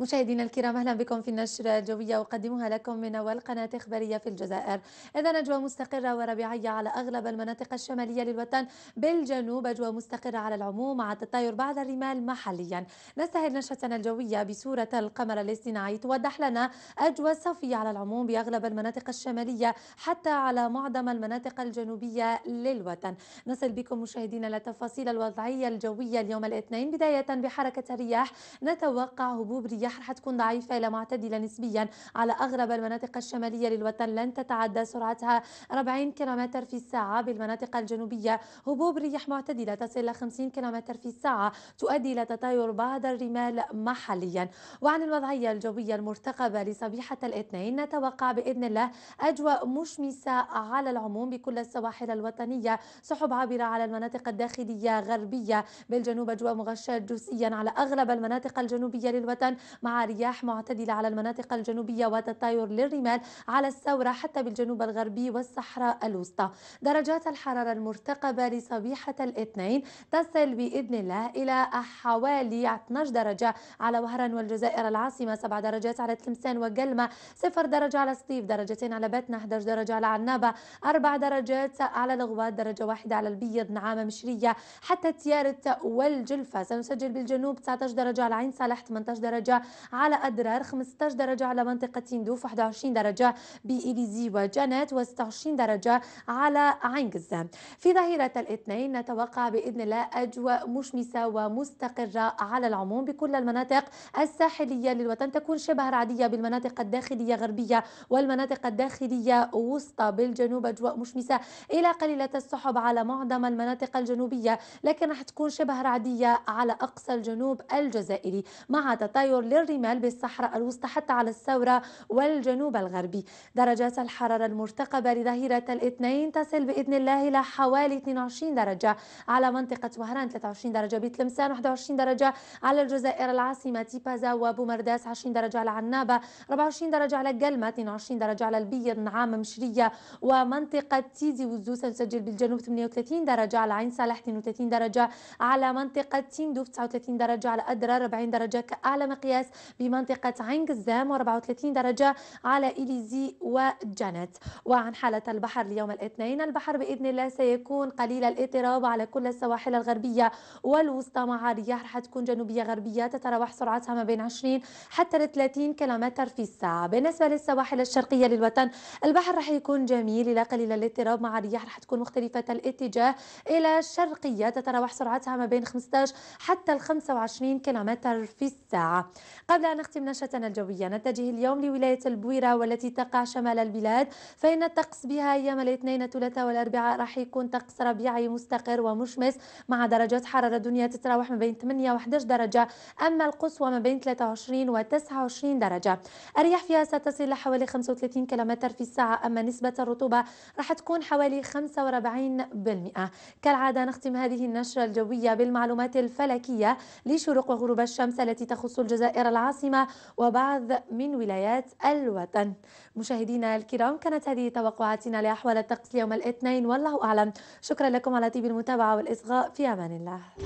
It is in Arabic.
مشاهدينا الكرام أهلا بكم في النشرة الجوية أقدمها لكم من أول قناة إخبارية في الجزائر إذا أجواء مستقرة وربيعية على أغلب المناطق الشمالية للوطن بالجنوب أجواء مستقرة على العموم مع تطاير بعض الرمال محليا نستهل نشرتنا الجوية بصورة القمر الاصطناعي توضح لنا أجواء صافية على العموم بأغلب المناطق الشمالية حتى على معظم المناطق الجنوبية للوطن نصل بكم مشاهدينا لتفاصيل الوضعية الجوية اليوم الاثنين بداية بحركة الرياح نتوقع هبوب رياح الرياح رح تكون ضعيفة إلى معتدلة نسبيا على أغلب المناطق الشمالية للوطن لن تتعدى سرعتها 40 كم في الساعة بالمناطق الجنوبية هبوب رياح معتدلة تصل إلى 50 كم في الساعة تؤدي إلى تطاير بعض الرمال محليا وعن الوضعية الجوية المرتقبة لصبيحة الاثنين نتوقع بإذن الله أجواء مشمسة على العموم بكل السواحل الوطنية سحب عابرة على المناطق الداخلية غربية بالجنوب أجواء مغشاة جزئيا على أغلب المناطق الجنوبية للوطن مع رياح معتدلة على المناطق الجنوبية وتطاير للرمال على الثورة حتى بالجنوب الغربي والصحراء الوسطى درجات الحرارة المرتقبة لصبيحة الاثنين تصل بإذن الله إلى حوالي 12 درجة على وهران والجزائر العاصمة 7 درجات على تلمسان وقلمة 0 درجة على سطيف درجتين على باتنا 11 درجة على عنابة 4 درجات على الغوات درجة واحدة على البيض نعامة مشرية حتى تيارت والجلفة سنسجل بالجنوب 19 درجة على عين صالح 18 درجة على أدرار 15 درجة على منطقة تندوف 21 درجة بإليزي وجنات و26 درجة على عنجز في ظهيرة الاثنين نتوقع بإذن الله أجواء مشمسة ومستقرة على العموم بكل المناطق الساحلية للوطن تكون شبه رعدية بالمناطق الداخلية غربية والمناطق الداخلية وسطى بالجنوب أجواء مشمسة إلى قليلة السحب على معظم المناطق الجنوبية لكن راح تكون شبه رعدية على أقصى الجنوب الجزائري مع تطاير للرمال بالصحراء الوسطى حتى على الثورة والجنوب الغربي درجات الحرارة المرتقبة لظهيرة الاثنين تصل بإذن الله إلى حوالي 22 درجة على منطقة وهران 23 درجة بتلمسان 21 درجة على الجزائر العاصمة تيبازا وبومرداس 20 درجة على عنابة 24 درجة على قلمة 22 درجة على البيض نعام مشرية ومنطقة تيزي وزو سنسجل بالجنوب 38 درجة على عين صالح 32 درجة على منطقة تيندوف 39 درجة على أدرار 40 درجة كأعلى مقياس الأحداث بمنطقة عين قزام و34 درجة على إليزي وجنت وعن حالة البحر اليوم الاثنين البحر بإذن الله سيكون قليل الاضطراب على كل السواحل الغربية والوسطى مع رياح رح تكون جنوبية غربية تتراوح سرعتها ما بين 20 حتى 30 كم في الساعة بالنسبة للسواحل الشرقية للوطن البحر رح يكون جميل إلى قليل الاضطراب مع رياح رح تكون مختلفة الاتجاه إلى الشرقية تتراوح سرعتها ما بين 15 حتى 25 كم في الساعة قبل أن نختم نشرتنا الجوية نتجه اليوم لولاية البويرة والتي تقع شمال البلاد فإن الطقس بها أيام الاثنين الثلاثاء والأربعاء راح يكون طقس ربيعي مستقر ومشمس مع درجات حرارة دنيا تتراوح ما بين 8 و 11 درجة أما القصوى ما بين 23 و 29 درجة الرياح فيها ستصل لحوالي 35 كم في الساعة أما نسبة الرطوبة راح تكون حوالي 45% كالعادة نختم هذه النشرة الجوية بالمعلومات الفلكية لشروق وغروب الشمس التي تخص الجزائر القاهرة العاصمة وبعض من ولايات الوطن مشاهدينا الكرام كانت هذه توقعاتنا لأحوال الطقس يوم الاثنين والله أعلم شكرا لكم على طيب المتابعة والإصغاء في أمان الله